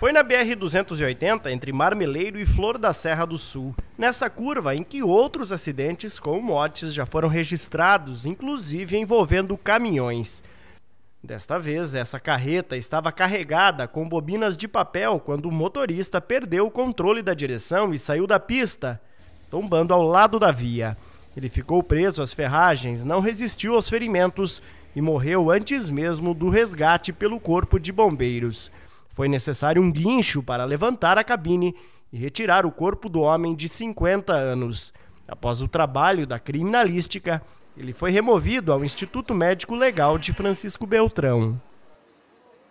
Foi na BR-280, entre Marmeleiro e Flor da Serra do Sul, nessa curva em que outros acidentes com mortes já foram registrados, inclusive envolvendo caminhões. Desta vez, essa carreta estava carregada com bobinas de papel quando o motorista perdeu o controle da direção e saiu da pista, tombando ao lado da via. Ele ficou preso às ferragens, não resistiu aos ferimentos e morreu antes mesmo do resgate pelo Corpo de Bombeiros. Foi necessário um guincho para levantar a cabine e retirar o corpo do homem de 50 anos. Após o trabalho da criminalística, ele foi removido ao Instituto Médico Legal de Francisco Beltrão.